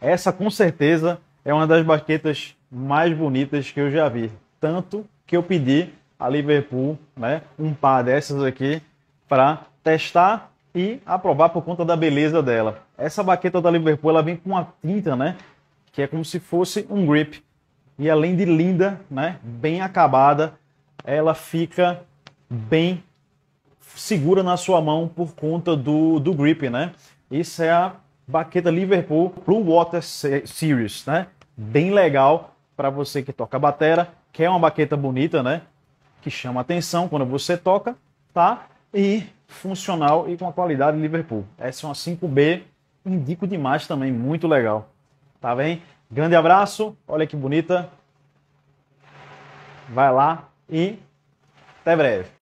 Essa com certeza é uma das baquetas mais bonitas que eu já vi. Tanto que eu pedi a Liverpool, né, um par dessas aqui para testar e aprovar por conta da beleza dela. Essa baqueta da Liverpool, ela vem com uma tinta, né, que é como se fosse um grip. E além de linda, né, bem acabada, ela fica bem segura na sua mão por conta do, do grip, né? Isso é a Baqueta Liverpool pro Water Series, né? Bem legal para você que toca batera, quer é uma baqueta bonita, né? Que chama atenção quando você toca, tá? E funcional e com a qualidade Liverpool. Essa é uma 5B, indico demais também, muito legal. Tá bem? Grande abraço, olha que bonita. Vai lá e até breve.